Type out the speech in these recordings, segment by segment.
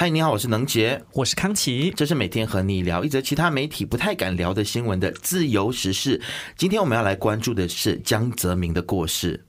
嗨，你好，我是能杰，我是康琪，这是每天和你聊一则其他媒体不太敢聊的新闻的自由时事。今天我们要来关注的是江泽民的过世。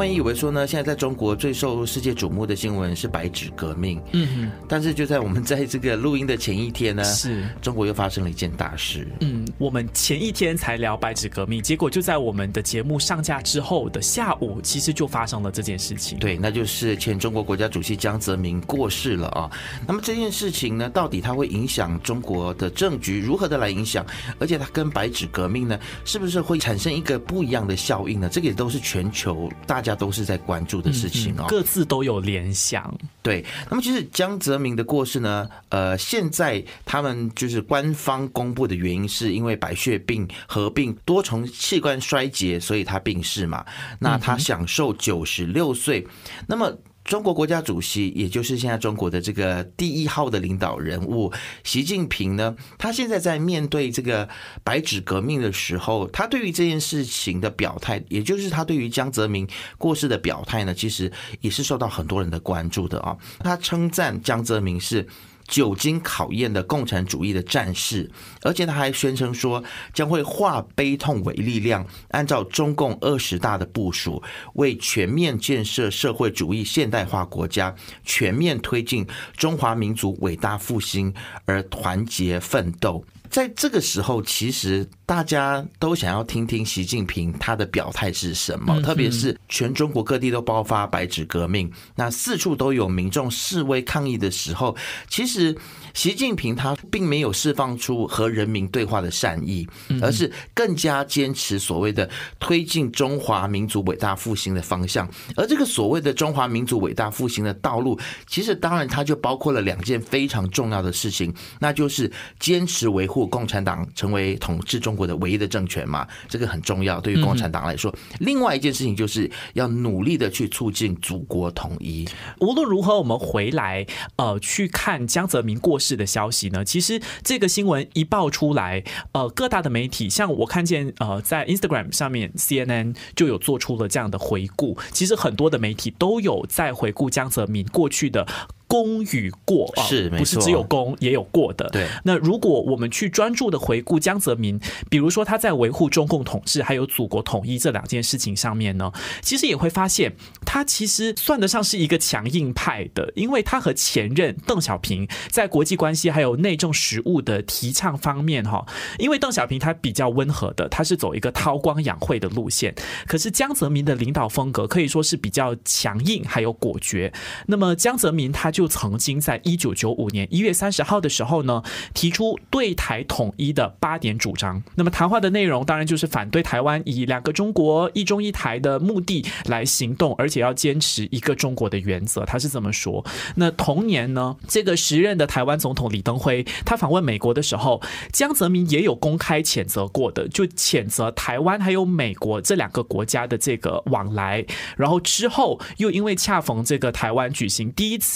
万们以为说呢，现在在中国最受世界瞩目的新闻是“白纸革命”。嗯，但是就在我们在这个录音的前一天呢，是中国又发生了一件大事。嗯，我们前一天才聊“白纸革命”，结果就在我们的节目上架之后的下午，其实就发生了这件事情。对，那就是前中国国家主席江泽民过世了啊。那么这件事情呢，到底它会影响中国的政局如何的来影响？而且它跟“白纸革命”呢，是不是会产生一个不一样的效应呢？这个也都是全球大家。大家都是在关注的事情哦，各自都有联想。对，那么其实江泽民的过世呢，呃，现在他们就是官方公布的原因是因为白血病合并多重器官衰竭，所以他病逝嘛。那他享受九十六岁，那么。中国国家主席，也就是现在中国的这个第一号的领导人物习近平呢，他现在在面对这个白纸革命的时候，他对于这件事情的表态，也就是他对于江泽民过世的表态呢，其实也是受到很多人的关注的啊。他称赞江泽民是。久经考验的共产主义的战士，而且他还宣称说，将会化悲痛为力量，按照中共二十大的部署，为全面建设社会主义现代化国家、全面推进中华民族伟大复兴而团结奋斗。在这个时候，其实大家都想要听听习近平他的表态是什么。特别是全中国各地都爆发“白纸革命”，那四处都有民众示威抗议的时候，其实习近平他并没有释放出和人民对话的善意，而是更加坚持所谓的推进中华民族伟大复兴的方向。而这个所谓的中华民族伟大复兴的道路，其实当然它就包括了两件非常重要的事情，那就是坚持维护。共产党成为统治中国的唯一的政权嘛？这个很重要，对于共产党来说。另外一件事情就是要努力的去促进祖国统一。无论如何，我们回来呃去看江泽民过世的消息呢？其实这个新闻一爆出来，呃，各大的媒体，像我看见呃在 Instagram 上面，CNN 就有做出了这样的回顾。其实很多的媒体都有在回顾江泽民过去的。功与过啊，是，不是只有功也有过的。对，那如果我们去专注的回顾江泽民，比如说他在维护中共统治还有祖国统一这两件事情上面呢，其实也会发现他其实算得上是一个强硬派的，因为他和前任邓小平在国际关系还有内政实务的提倡方面哈，因为邓小平他比较温和的，他是走一个韬光养晦的路线，可是江泽民的领导风格可以说是比较强硬还有果决，那么江泽民他就。就曾经在一九九五年一月三十号的时候呢，提出对台统一的八点主张。那么谈话的内容当然就是反对台湾以两个中国、一中一台的目的来行动，而且要坚持一个中国的原则。他是这么说。那同年呢，这个时任的台湾总统李登辉他访问美国的时候，江泽民也有公开谴责过的，就谴责台湾还有美国这两个国家的这个往来。然后之后又因为恰逢这个台湾举行第一次。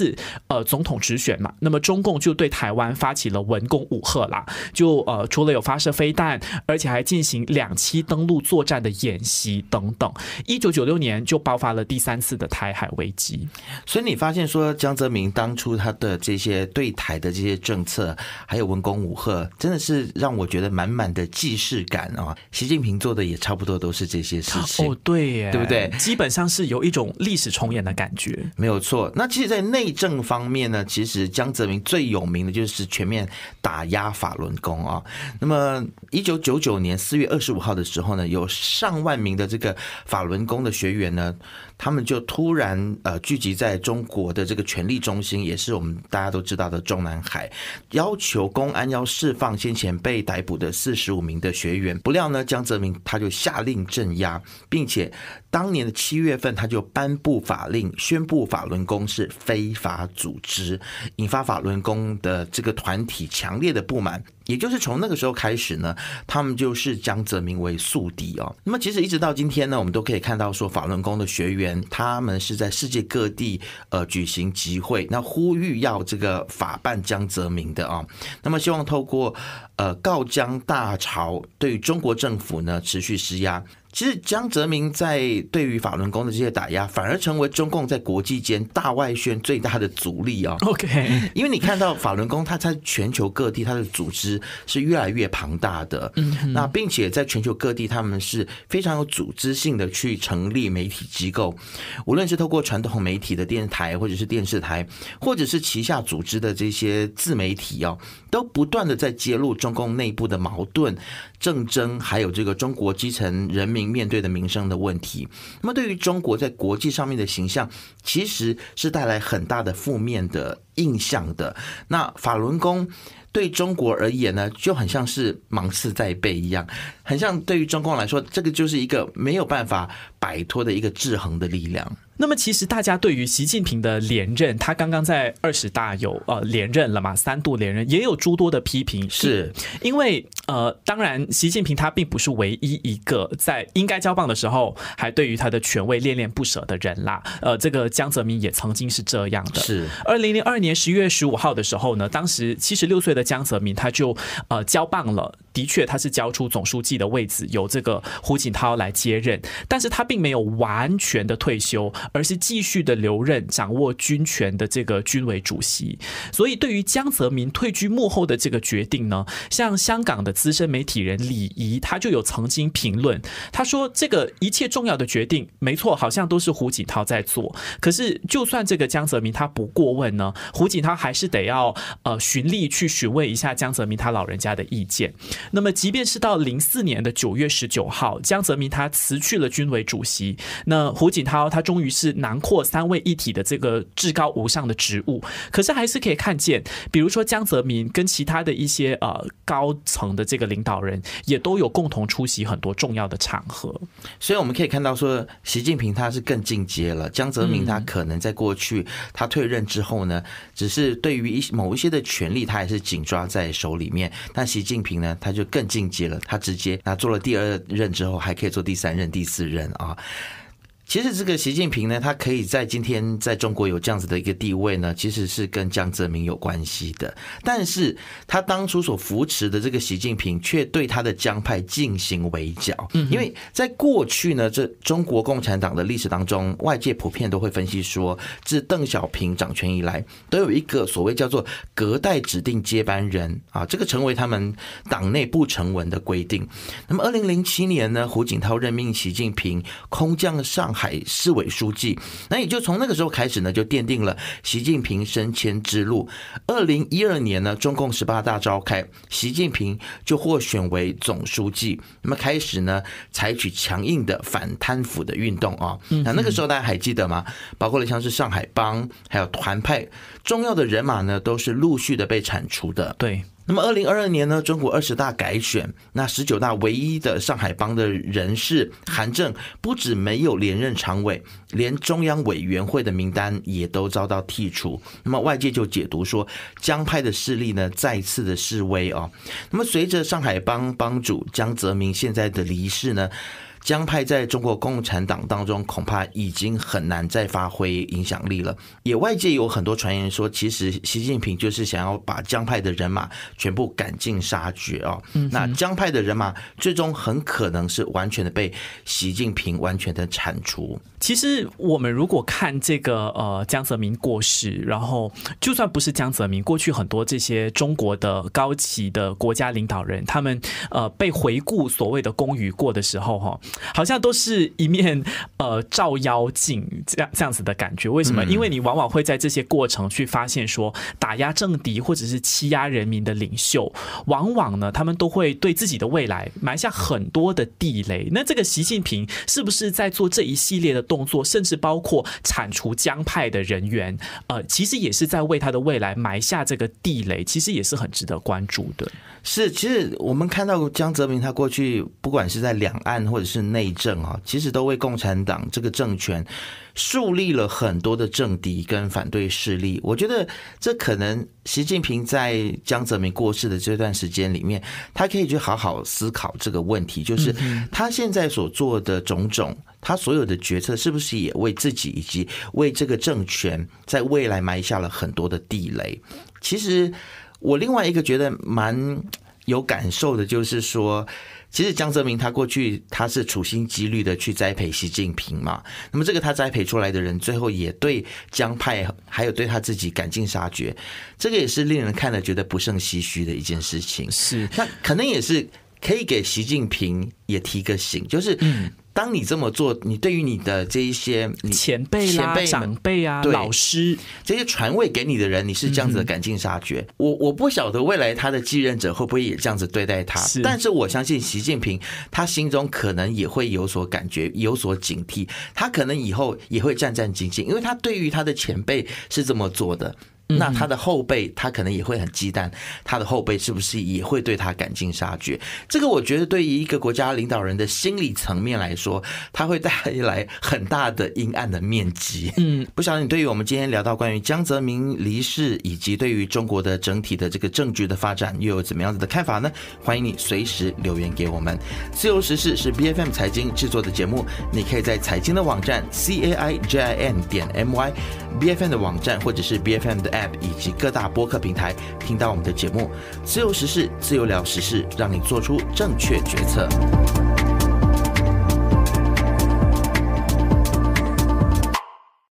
呃，总统直选嘛，那么中共就对台湾发起了文攻武吓啦，就呃，除了有发射飞弹，而且还进行两栖登陆作战的演习等等。一九九六年就爆发了第三次的台海危机。所以你发现说，江泽民当初他的这些对台的这些政策，还有文攻武吓，真的是让我觉得满满的既视感啊！习近平做的也差不多都是这些事情，哦，对，对不对？基本上是有一种历史重演的感觉，没有错。那其实，在内政。方面呢，其实江泽民最有名的就是全面打压法轮功啊。那么，一九九九年四月二十五号的时候呢，有上万名的这个法轮功的学员呢，他们就突然呃聚集在中国的这个权力中心，也是我们大家都知道的中南海，要求公安要释放先前被逮捕的四十五名的学员。不料呢，江泽民他就下令镇压，并且当年的七月份他就颁布法令，宣布法轮功是非法。组织引发法轮功的这个团体强烈的不满。也就是从那个时候开始呢，他们就是江泽民为宿敌哦。那么其实一直到今天呢，我们都可以看到，说法轮功的学员他们是在世界各地呃举行集会，那呼吁要这个法办江泽民的啊。那么希望透过呃告江大潮，对于中国政府呢持续施压。其实江泽民在对于法轮功的这些打压，反而成为中共在国际间大外宣最大的阻力哦。OK，因为你看到法轮功，它在全球各地它的组织。是越来越庞大的，嗯，那并且在全球各地，他们是非常有组织性的去成立媒体机构，无论是透过传统媒体的电视台，或者是电视台，或者是旗下组织的这些自媒体哦，都不断的在揭露中共内部的矛盾、政争，还有这个中国基层人民面对的民生的问题。那么，对于中国在国际上面的形象，其实是带来很大的负面的印象的。那法轮功。对中国而言呢，就很像是芒刺在背一样，很像对于中共来说，这个就是一个没有办法摆脱的一个制衡的力量。那么其实大家对于习近平的连任，他刚刚在二十大有呃连任了嘛，三度连任，也有诸多的批评。是，因为呃，当然习近平他并不是唯一一个在应该交棒的时候还对于他的权威恋恋不舍的人啦。呃，这个江泽民也曾经是这样的。是，二零零二年十一月十五号的时候呢，当时七十六岁的江泽民他就呃交棒了。的确，他是交出总书记的位置，由这个胡锦涛来接任，但是他并没有完全的退休，而是继续的留任，掌握军权的这个军委主席。所以，对于江泽民退居幕后的这个决定呢，像香港的资深媒体人李怡，他就有曾经评论，他说：“这个一切重要的决定，没错，好像都是胡锦涛在做。可是，就算这个江泽民他不过问呢，胡锦涛还是得要呃寻例去询问一下江泽民他老人家的意见。”那么，即便是到零四年的九月十九号，江泽民他辞去了军委主席，那胡锦涛他终于是囊括三位一体的这个至高无上的职务。可是还是可以看见，比如说江泽民跟其他的一些呃高层的这个领导人，也都有共同出席很多重要的场合。所以我们可以看到说，习近平他是更进阶了。江泽民他可能在过去他退任之后呢，只是对于一某一些的权利，他还是紧抓在手里面。但习近平呢，他就更进阶了，他直接那做了第二任之后，还可以做第三任、第四任啊。其实这个习近平呢，他可以在今天在中国有这样子的一个地位呢，其实是跟江泽民有关系的。但是，他当初所扶持的这个习近平，却对他的江派进行围剿。嗯，因为在过去呢，这中国共产党的历史当中，外界普遍都会分析说，自邓小平掌权以来，都有一个所谓叫做“隔代指定接班人”啊，这个成为他们党内不成文的规定。那么，二零零七年呢，胡锦涛任命习近平空降上。海市委书记，那也就从那个时候开始呢，就奠定了习近平升迁之路。二零一二年呢，中共十八大召开，习近平就获选为总书记。那么开始呢，采取强硬的反贪腐的运动啊。那那个时候大家还记得吗？包括了像是上海帮，还有团派重要的人马呢，都是陆续的被铲除的。对。那么，二零二二年呢，中国二十大改选，那十九大唯一的上海帮的人士韩正，不止没有连任常委，连中央委员会的名单也都遭到剔除。那么，外界就解读说，江派的势力呢，再次的示威哦。那么，随着上海帮帮主江泽民现在的离世呢？江派在中国共产党当中恐怕已经很难再发挥影响力了。也外界有很多传言说，其实习近平就是想要把江派的人马全部赶尽杀绝啊。那江派的人马最终很可能是完全的被习近平完全的铲除。其实我们如果看这个呃江泽民过世，然后就算不是江泽民，过去很多这些中国的高级的国家领导人，他们呃被回顾所谓的功与过的时候哈。好像都是一面呃照妖镜，这样这样子的感觉。为什么？因为你往往会在这些过程去发现，说打压政敌或者是欺压人民的领袖，往往呢，他们都会对自己的未来埋下很多的地雷。那这个习近平是不是在做这一系列的动作？甚至包括铲除江派的人员，呃，其实也是在为他的未来埋下这个地雷。其实也是很值得关注的。是，其实我们看到江泽民他过去不管是在两岸或者是。内政啊，其实都为共产党这个政权树立了很多的政敌跟反对势力。我觉得这可能习近平在江泽民过世的这段时间里面，他可以去好好思考这个问题，就是他现在所做的种种，他所有的决策是不是也为自己以及为这个政权在未来埋下了很多的地雷？其实我另外一个觉得蛮。有感受的，就是说，其实江泽民他过去他是处心积虑的去栽培习近平嘛。那么这个他栽培出来的人，最后也对江派还有对他自己赶尽杀绝，这个也是令人看了觉得不胜唏嘘的一件事情。是，那可能也是可以给习近平也提个醒，就是。当你这么做，你对于你的这一些前辈、前辈、长辈啊、老师这些传位给你的人，你是这样子的赶尽杀绝。我我不晓得未来他的继任者会不会也这样子对待他，但是我相信习近平他心中可能也会有所感觉，有所警惕，他可能以后也会战战兢兢，因为他对于他的前辈是这么做的。那他的后辈，他可能也会很忌惮，他的后辈是不是也会对他赶尽杀绝？这个我觉得对于一个国家领导人的心理层面来说，他会带来很大的阴暗的面积。嗯，不晓得你对于我们今天聊到关于江泽民离世，以及对于中国的整体的这个政局的发展，又有怎么样子的看法呢？欢迎你随时留言给我们。自由时事是 B F M 财经制作的节目，你可以在财经的网站 c a i j i n 点 m y b f m 的网站，或者是 b f m 的。app 以及各大播客平台，听到我们的节目《自由时事》《自由聊时事》，让你做出正确决策。